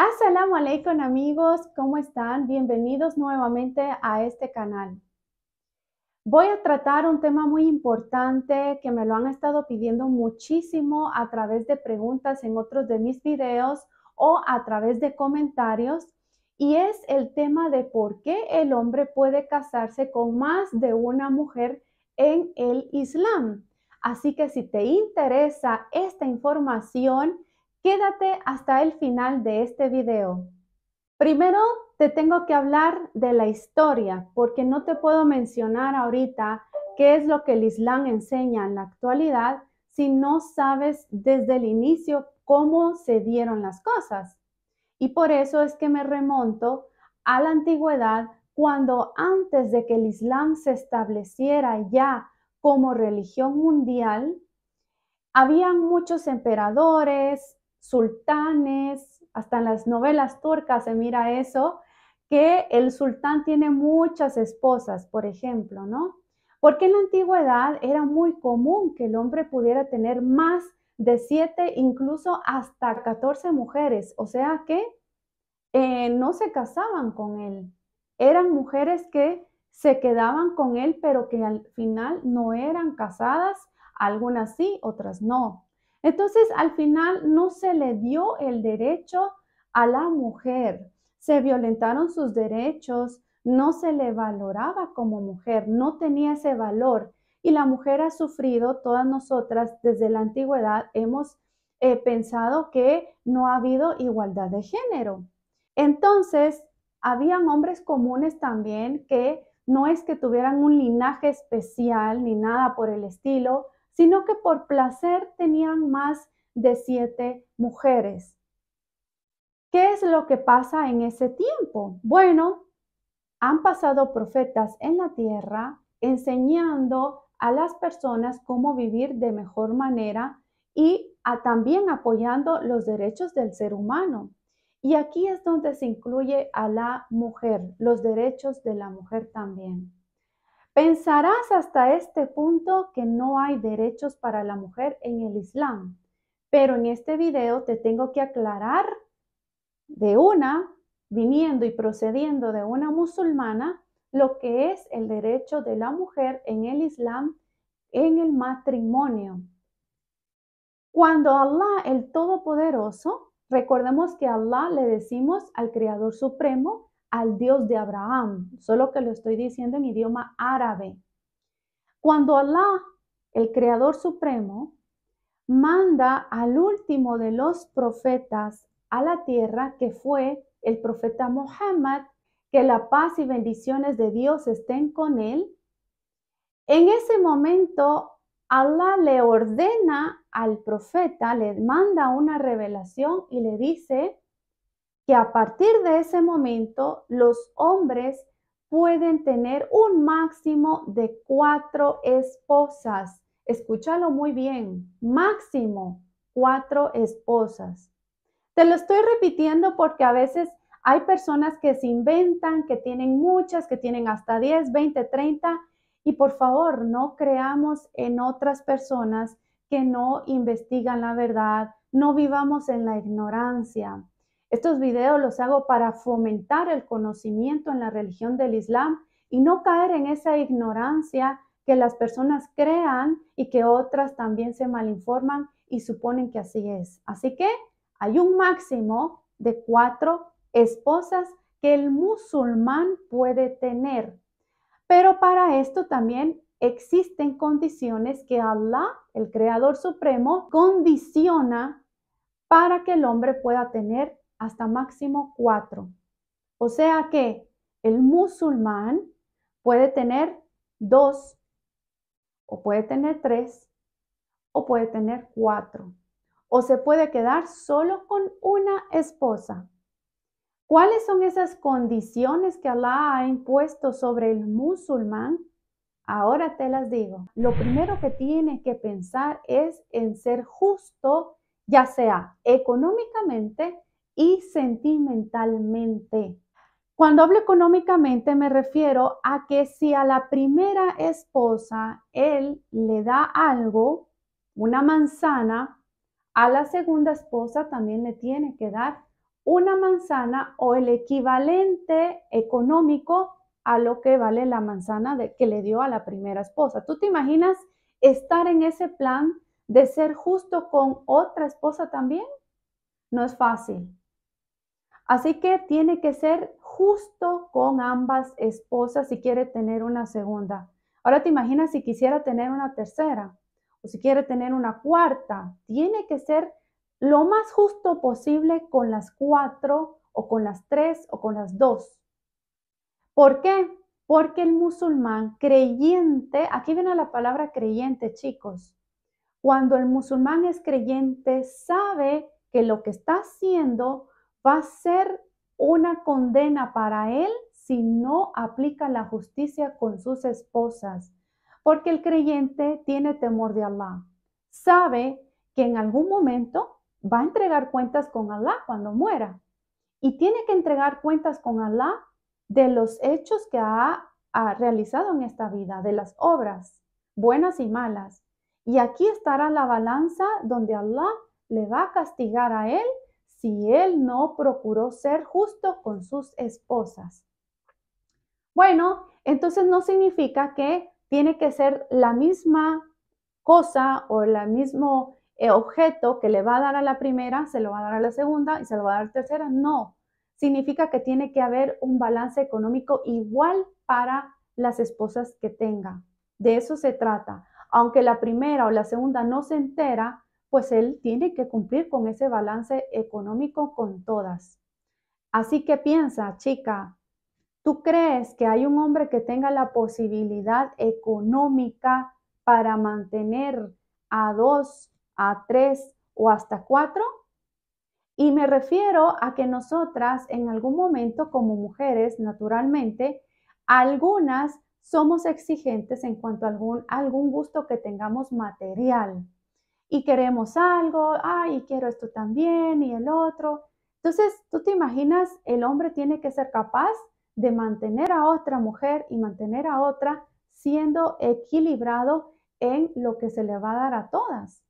Assalamu alaikum amigos, ¿cómo están? Bienvenidos nuevamente a este canal. Voy a tratar un tema muy importante que me lo han estado pidiendo muchísimo a través de preguntas en otros de mis videos o a través de comentarios y es el tema de por qué el hombre puede casarse con más de una mujer en el Islam. Así que si te interesa esta información, Quédate hasta el final de este video. Primero te tengo que hablar de la historia porque no te puedo mencionar ahorita qué es lo que el Islam enseña en la actualidad si no sabes desde el inicio cómo se dieron las cosas. Y por eso es que me remonto a la antigüedad cuando antes de que el Islam se estableciera ya como religión mundial, habían muchos emperadores, sultanes, hasta en las novelas turcas se mira eso, que el sultán tiene muchas esposas, por ejemplo, ¿no? Porque en la antigüedad era muy común que el hombre pudiera tener más de siete, incluso hasta 14 mujeres, o sea que eh, no se casaban con él. Eran mujeres que se quedaban con él, pero que al final no eran casadas, algunas sí, otras no. Entonces, al final no se le dio el derecho a la mujer, se violentaron sus derechos, no se le valoraba como mujer, no tenía ese valor. Y la mujer ha sufrido, todas nosotras desde la antigüedad hemos eh, pensado que no ha habido igualdad de género. Entonces, habían hombres comunes también que no es que tuvieran un linaje especial ni nada por el estilo, sino que por placer tenían más de siete mujeres. ¿Qué es lo que pasa en ese tiempo? Bueno, han pasado profetas en la tierra enseñando a las personas cómo vivir de mejor manera y también apoyando los derechos del ser humano. Y aquí es donde se incluye a la mujer, los derechos de la mujer también. Pensarás hasta este punto que no hay derechos para la mujer en el Islam, pero en este video te tengo que aclarar de una, viniendo y procediendo de una musulmana, lo que es el derecho de la mujer en el Islam en el matrimonio. Cuando Allah, el Todopoderoso, recordemos que Allah le decimos al Creador Supremo, al Dios de Abraham, solo que lo estoy diciendo en idioma árabe. Cuando Alá, el Creador Supremo, manda al último de los profetas a la tierra, que fue el profeta Muhammad, que la paz y bendiciones de Dios estén con él, en ese momento Alá le ordena al profeta, le manda una revelación y le dice, que a partir de ese momento los hombres pueden tener un máximo de cuatro esposas. Escúchalo muy bien, máximo cuatro esposas. Te lo estoy repitiendo porque a veces hay personas que se inventan, que tienen muchas, que tienen hasta 10, 20, 30. Y por favor, no creamos en otras personas que no investigan la verdad, no vivamos en la ignorancia. Estos videos los hago para fomentar el conocimiento en la religión del Islam y no caer en esa ignorancia que las personas crean y que otras también se malinforman y suponen que así es. Así que hay un máximo de cuatro esposas que el musulmán puede tener. Pero para esto también existen condiciones que Allah, el Creador Supremo, condiciona para que el hombre pueda tener hasta máximo cuatro. O sea que el musulmán puede tener dos, o puede tener tres, o puede tener cuatro, o se puede quedar solo con una esposa. ¿Cuáles son esas condiciones que Allah ha impuesto sobre el musulmán? Ahora te las digo. Lo primero que tiene que pensar es en ser justo, ya sea económicamente, y sentimentalmente. Cuando hablo económicamente me refiero a que si a la primera esposa él le da algo, una manzana, a la segunda esposa también le tiene que dar una manzana o el equivalente económico a lo que vale la manzana que le dio a la primera esposa. ¿Tú te imaginas estar en ese plan de ser justo con otra esposa también? No es fácil. Así que tiene que ser justo con ambas esposas si quiere tener una segunda. Ahora te imaginas si quisiera tener una tercera o si quiere tener una cuarta. Tiene que ser lo más justo posible con las cuatro o con las tres o con las dos. ¿Por qué? Porque el musulmán creyente, aquí viene la palabra creyente, chicos. Cuando el musulmán es creyente, sabe que lo que está haciendo va a ser una condena para él si no aplica la justicia con sus esposas, porque el creyente tiene temor de Allah. Sabe que en algún momento va a entregar cuentas con Allah cuando muera y tiene que entregar cuentas con Allah de los hechos que ha, realizado en esta vida, de las obras, buenas y malas. Y aquí estará la balanza donde Allah le va a castigar a él si él no procuró ser justo con sus esposas. Bueno, entonces no significa que tiene que ser la misma cosa o el mismo eh, objeto que le va a dar a la primera, se lo va a dar a la segunda y se lo va a dar a la tercera. No, significa que tiene que haber un balance económico igual para las esposas que tenga. De eso se trata. Aunque la primera o la segunda no se entera, pues él tiene que cumplir con ese balance económico con todas. Así que piensa, chica, ¿tú crees que hay un hombre que tenga la posibilidad económica para mantener a dos, a tres o hasta cuatro? Y me refiero a que nosotras en algún momento como mujeres, naturalmente, algunas somos exigentes en cuanto a algún, algún gusto que tengamos material y queremos algo, ay, quiero esto también y el otro. Entonces, tú te imaginas, el hombre tiene que ser capaz de mantener a otra mujer y mantener a otra siendo equilibrado en lo que se le va a dar a todas.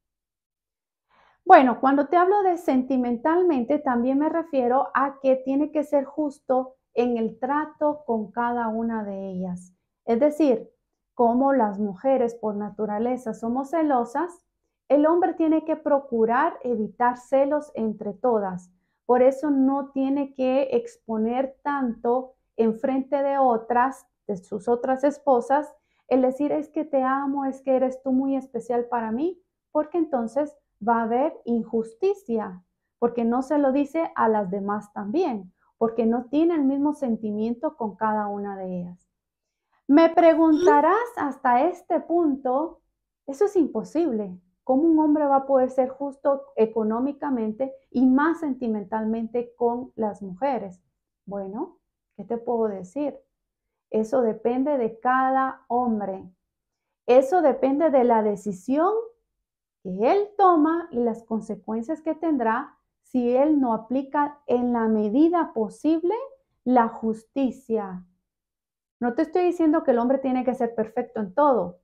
Bueno, cuando te hablo de sentimentalmente, también me refiero a que tiene que ser justo en el trato con cada una de ellas. Es decir, como las mujeres por naturaleza somos celosas, el hombre tiene que procurar evitar celos entre todas. Por eso no tiene que exponer tanto en frente de otras, de sus otras esposas, el decir es que te amo, es que eres tú muy especial para mí, porque entonces va a haber injusticia, porque no se lo dice a las demás también, porque no tiene el mismo sentimiento con cada una de ellas. Me preguntarás hasta este punto, eso es imposible. ¿Cómo un hombre va a poder ser justo económicamente y más sentimentalmente con las mujeres? Bueno, ¿qué te puedo decir? Eso depende de cada hombre. Eso depende de la decisión que él toma y las consecuencias que tendrá si él no aplica en la medida posible la justicia. No te estoy diciendo que el hombre tiene que ser perfecto en todo,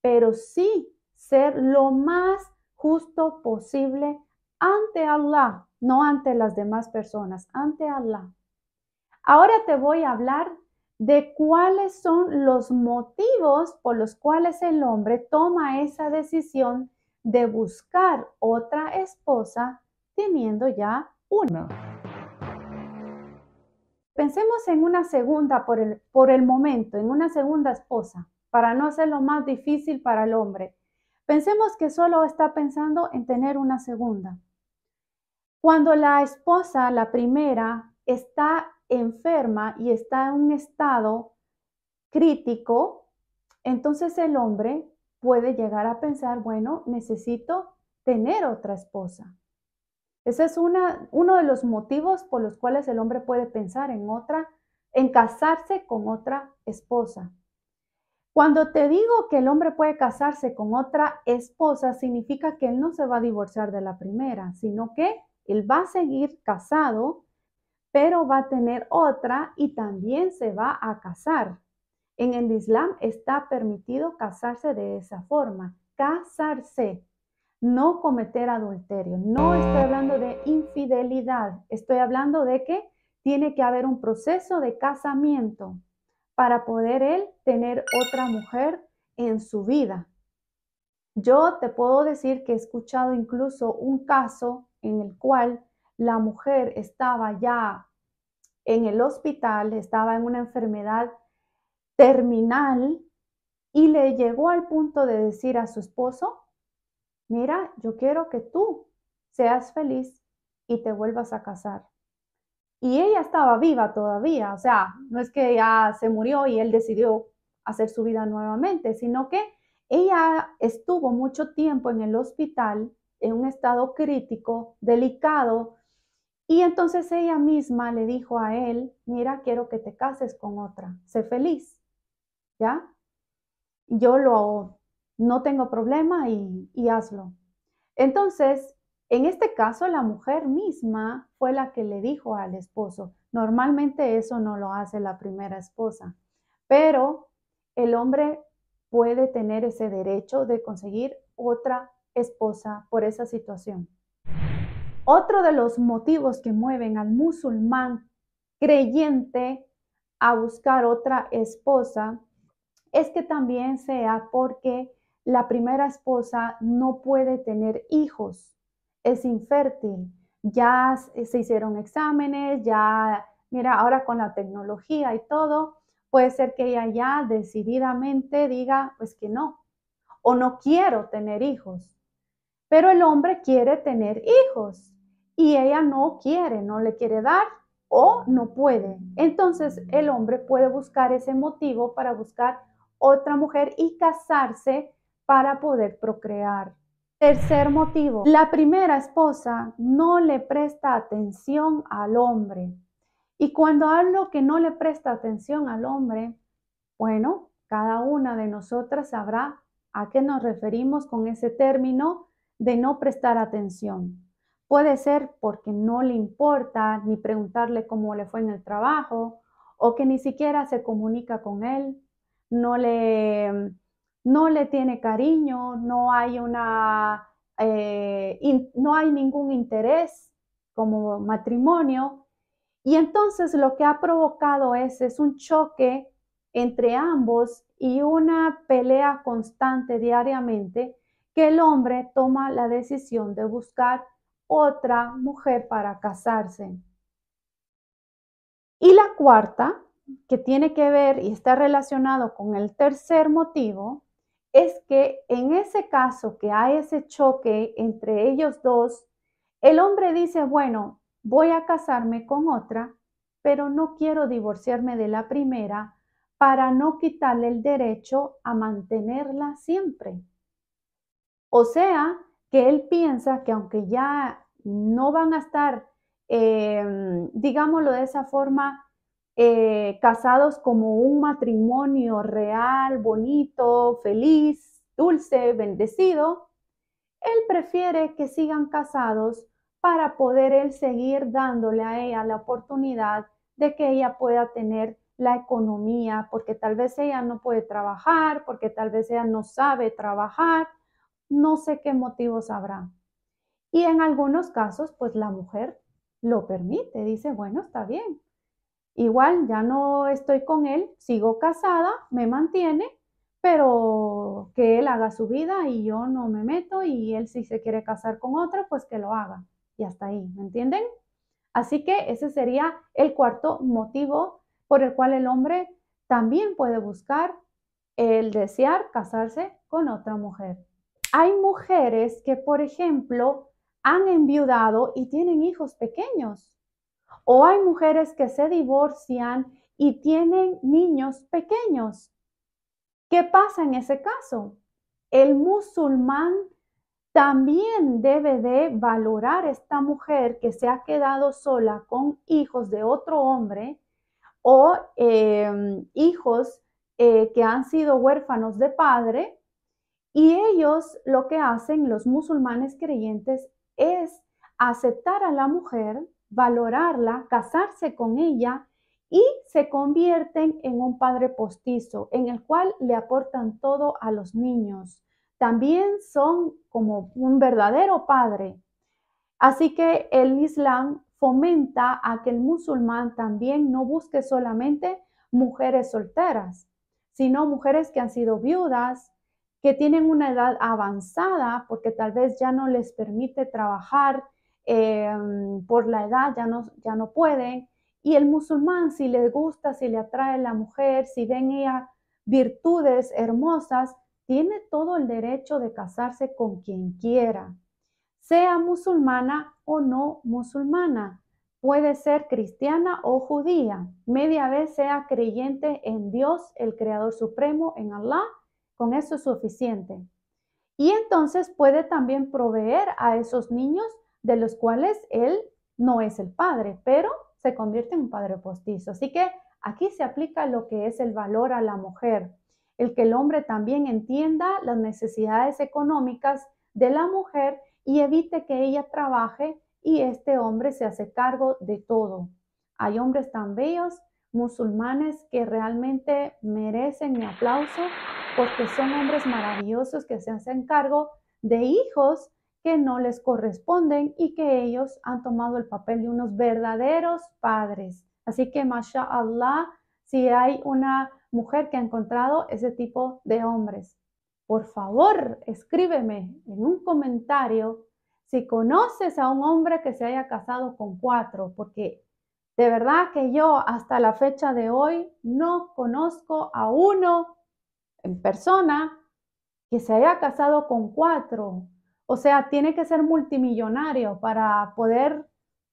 pero sí ser lo más justo posible ante Allah, no ante las demás personas, ante Allah. Ahora te voy a hablar de cuáles son los motivos por los cuales el hombre toma esa decisión de buscar otra esposa teniendo ya una. Pensemos en una segunda por el, por el momento, en una segunda esposa, para no hacerlo más difícil para el hombre. Pensemos que solo está pensando en tener una segunda. Cuando la esposa, la primera, está enferma y está en un estado crítico, entonces el hombre puede llegar a pensar, bueno, necesito tener otra esposa. Ese es uno de los motivos por los cuales el hombre puede pensar en otra, en casarse con otra esposa. Cuando te digo que el hombre puede casarse con otra esposa, significa que él no se va a divorciar de la primera, sino que él va a seguir casado, pero va a tener otra y también se va a casar. En el Islam está permitido casarse de esa forma, casarse, no cometer adulterio. No estoy hablando de infidelidad, estoy hablando de que tiene que haber un proceso de casamiento para poder él tener otra mujer en su vida. Yo te puedo decir que he escuchado incluso un caso en el cual la mujer estaba ya en el hospital, estaba en una enfermedad terminal y le llegó al punto de decir a su esposo, mira, yo quiero que tú seas feliz y te vuelvas a casar. Y ella estaba viva todavía, o sea, no es que ella se murió y él decidió hacer su vida nuevamente, sino que ella estuvo mucho tiempo en el hospital en un estado crítico, delicado, y entonces ella misma le dijo a él, mira, quiero que te cases con otra, sé feliz, ¿ya? Yo lo, no tengo problema y hazlo. Entonces, en este caso, la mujer misma fue la que le dijo al esposo. Normalmente eso no lo hace la primera esposa, pero el hombre puede tener ese derecho de conseguir otra esposa por esa situación. Otro de los motivos que mueven al musulmán creyente a buscar otra esposa es que también sea porque la primera esposa no puede tener hijos es infértil. Ya se hicieron exámenes, ya, mira, ahora con la tecnología y todo, puede ser que ella ya decididamente diga, pues que no, o no quiero tener hijos. Pero el hombre quiere tener hijos y ella no quiere, no le quiere dar o no puede. Entonces el hombre puede buscar ese motivo para buscar otra mujer y casarse para poder procrear. Tercer motivo, la primera esposa no le presta atención al hombre. Y cuando hablo que no le presta atención al hombre, bueno, cada una de nosotras sabrá a qué nos referimos con ese término de no prestar atención. Puede ser porque no le importa ni preguntarle cómo le fue en el trabajo o que ni siquiera se comunica con él, no le no le tiene cariño, no hay, una, eh, no hay ningún interés como matrimonio. Y entonces lo que ha provocado es, es un choque entre ambos y una pelea constante diariamente que el hombre toma la decisión de buscar otra mujer para casarse. Y la cuarta, que tiene que ver y está relacionado con el tercer motivo, es que en ese caso que hay ese choque entre ellos dos, el hombre dice, bueno, voy a casarme con otra, pero no quiero divorciarme de la primera para no quitarle el derecho a mantenerla siempre. O sea, que él piensa que aunque ya no van a estar, eh, digámoslo de esa forma, eh, casados como un matrimonio real, bonito, feliz, dulce, bendecido, él prefiere que sigan casados para poder él seguir dándole a ella la oportunidad de que ella pueda tener la economía, porque tal vez ella no puede trabajar, porque tal vez ella no sabe trabajar, no sé qué motivos habrá. Y en algunos casos, pues la mujer lo permite, dice, bueno, está bien, Igual ya no estoy con él, sigo casada, me mantiene, pero que él haga su vida y yo no me meto y él si se quiere casar con otra, pues que lo haga. Y hasta ahí, ¿me entienden? Así que ese sería el cuarto motivo por el cual el hombre también puede buscar el desear casarse con otra mujer. Hay mujeres que, por ejemplo, han enviudado y tienen hijos pequeños. O hay mujeres que se divorcian y tienen niños pequeños. ¿Qué pasa en ese caso? El musulmán también debe de valorar esta mujer que se ha quedado sola con hijos de otro hombre o em, hijos eh, que han sido huérfanos de padre. Y ellos lo que hacen, los musulmanes creyentes, es aceptar a la mujer valorarla, casarse con ella y se convierten en un padre postizo, en el cual le aportan todo a los niños. También son como un verdadero padre. Así que el Islam fomenta a que el musulmán también no busque solamente mujeres solteras, sino mujeres que han sido viudas, que tienen una edad avanzada porque tal vez ya no les permite trabajar eh, mm, por la edad ya no, ya no pueden. Y el musulmán, si le gusta, si le atrae la mujer, si ven virtudes hermosas, tiene todo el derecho de casarse con quien quiera, sea musulmana o no musulmana. Puede ser cristiana o judía. Media vez sea creyente en Dios, el Creador Supremo, en Allah. Con eso es suficiente. Y entonces puede también proveer a esos niños de los cuales él no es el padre, pero se convierte en un padre postizo. Así que aquí se aplica lo que es el valor a la mujer, el que el hombre también entienda las necesidades económicas de la mujer y evite que ella trabaje y este hombre se hace cargo de todo. Hay hombres tan bellos, musulmanes, que realmente merecen mi aplauso porque son hombres maravillosos que se hacen cargo de hijos que no les corresponden y que ellos han tomado el papel de unos verdaderos padres. Así que, mashallah, si hay una mujer que ha encontrado ese tipo de hombres, por favor, escríbeme en un comentario si conoces a un hombre que se haya casado con cuatro, porque de verdad que yo hasta la fecha de hoy no conozco a uno en persona que se haya casado con cuatro. O sea, tiene que ser multimillonario para poder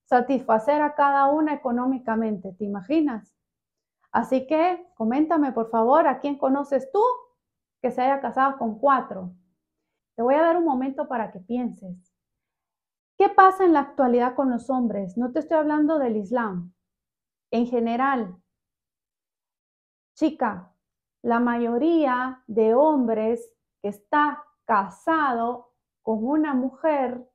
satisfacer a cada una económicamente, ¿te imaginas? Así que coméntame, por favor, a quién conoces tú que se haya casado con cuatro. Te voy a dar un momento para que pienses. ¿Qué pasa en la actualidad con los hombres? No te estoy hablando del Islam. En general, chica, la mayoría de hombres que está casado con una mujer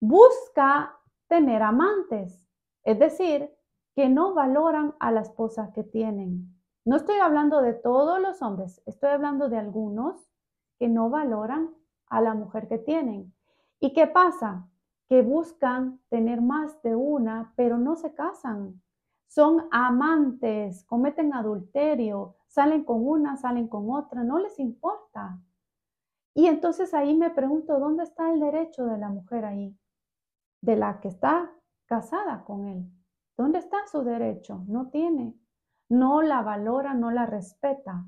busca tener amantes, es decir, que no valoran a la esposa que tienen. No estoy hablando de todos los hombres, estoy hablando de algunos que no valoran a la mujer que tienen. ¿Y qué pasa? Que buscan tener más de una, pero no se casan. Son amantes, cometen adulterio, salen con una, salen con otra, no les importa. Y entonces ahí me pregunto, ¿dónde está el derecho de la mujer ahí? De la que está casada con él. ¿Dónde está su derecho? No tiene. No la valora, no la respeta.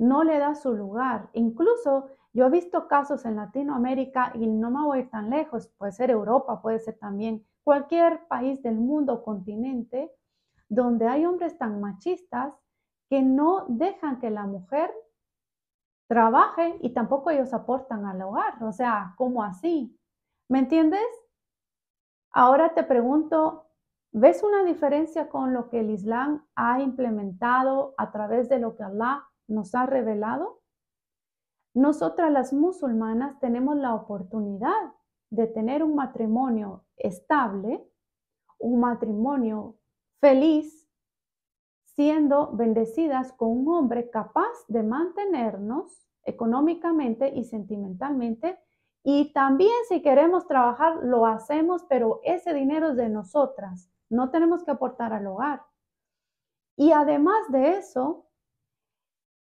No le da su lugar. Incluso yo he visto casos en Latinoamérica y no me voy a ir tan lejos. Puede ser Europa, puede ser también cualquier país del mundo, continente, donde hay hombres tan machistas que no dejan que la mujer trabajen y tampoco ellos aportan al hogar. O sea, ¿cómo así? ¿Me entiendes? Ahora te pregunto, ¿ves una diferencia con lo que el Islam ha implementado a través de lo que Allah nos ha revelado? Nosotras las musulmanas tenemos la oportunidad de tener un matrimonio estable, un matrimonio feliz, siendo bendecidas con un hombre capaz de mantenernos económicamente y sentimentalmente. Y también si queremos trabajar, lo hacemos, pero ese dinero es de nosotras, no tenemos que aportar al hogar. Y además de eso,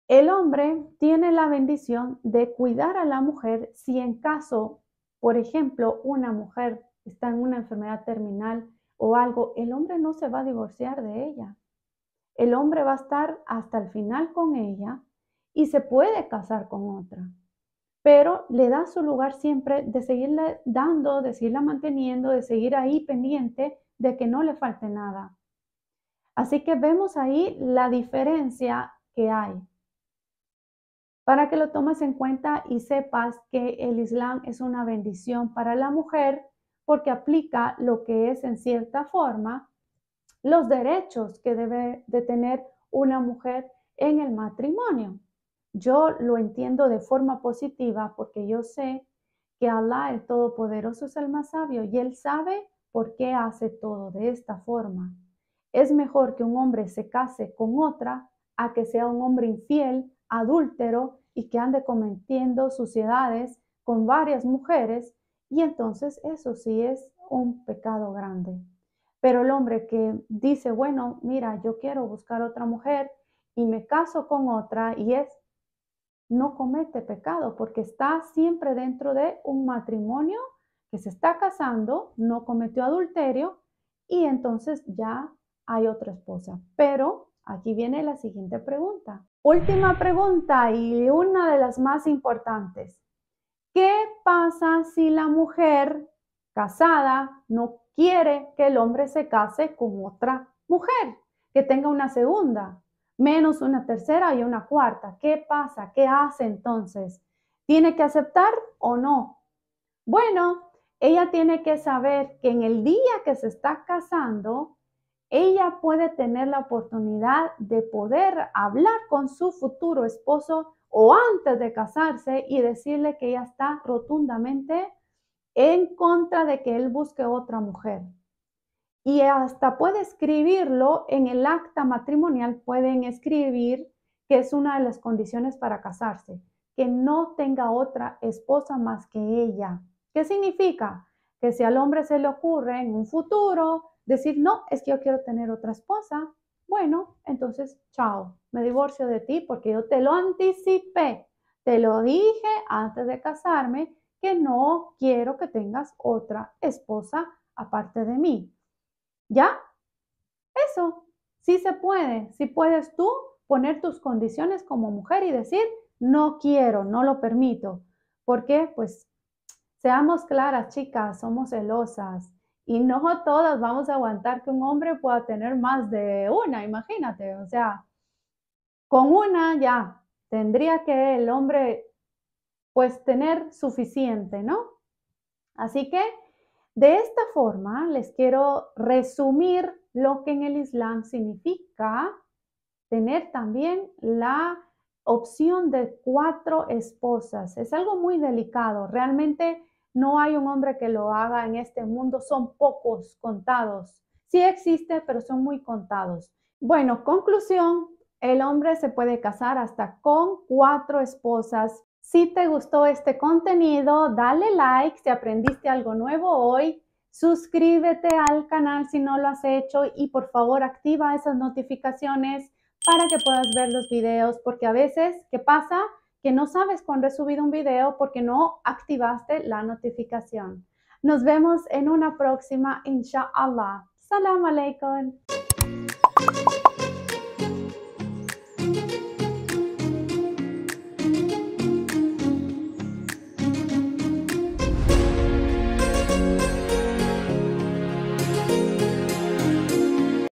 el hombre tiene la bendición de cuidar a la mujer si en caso, por ejemplo, una mujer está en una enfermedad terminal o algo, el hombre no se va a divorciar de ella el hombre va a estar hasta el final con ella y se puede casar con otra, pero le da su lugar siempre de seguirle dando, de seguirla manteniendo, de seguir ahí pendiente de que no le falte nada. Así que vemos ahí la diferencia que hay. Para que lo tomes en cuenta y sepas que el Islam es una bendición para la mujer porque aplica lo que es en cierta forma los derechos que debe de tener una mujer en el matrimonio. Yo lo entiendo de forma positiva porque yo sé que allah el Todopoderoso es el más sabio y él sabe por qué hace todo de esta forma. Es mejor que un hombre se case con otra a que sea un hombre infiel, adúltero y que ande cometiendo suciedades con varias mujeres y entonces eso sí es un pecado grande. Pero el hombre que dice, bueno, mira, yo quiero buscar otra mujer y me caso con otra y es, no comete pecado porque está siempre dentro de un matrimonio que se está casando, no cometió adulterio y entonces ya hay otra esposa. Pero aquí viene la siguiente pregunta. Última pregunta y una de las más importantes. ¿Qué pasa si la mujer casada no quiere que el hombre se case con otra mujer, que tenga una segunda, menos una tercera y una cuarta. ¿Qué pasa? ¿Qué hace entonces? ¿Tiene que aceptar o no? Bueno, ella tiene que saber que en el día que se está casando, ella puede tener la oportunidad de poder hablar con su futuro esposo o antes de casarse y decirle que ella está rotundamente en contra de que él busque otra mujer. Y hasta puede escribirlo en el acta matrimonial, pueden escribir que es una de las condiciones para casarse, que no tenga otra esposa más que ella. ¿Qué significa? Que si al hombre se le ocurre en un futuro decir, no, es que yo quiero tener otra esposa, bueno, entonces, chao, me divorcio de ti porque yo te lo anticipé, te lo dije antes de casarme que no quiero que tengas otra esposa aparte de mí. ¿Ya? Eso, sí se puede, si sí puedes tú poner tus condiciones como mujer y decir, no quiero, no lo permito. Porque, pues, seamos claras, chicas, somos celosas y no todas vamos a aguantar que un hombre pueda tener más de una, imagínate. O sea, con una ya tendría que el hombre pues tener suficiente, ¿no? Así que de esta forma les quiero resumir lo que en el Islam significa tener también la opción de cuatro esposas. Es algo muy delicado. Realmente no hay un hombre que lo haga en este mundo. Son pocos contados. Sí existe, pero son muy contados. Bueno, conclusión. El hombre se puede casar hasta con cuatro esposas si te gustó este contenido, dale like si aprendiste algo nuevo hoy. Suscríbete al canal si no lo has hecho y por favor activa esas notificaciones para que puedas ver los videos porque a veces, ¿qué pasa? Que no sabes cuándo he subido un video porque no activaste la notificación. Nos vemos en una próxima, inshallah. Salam alaikum.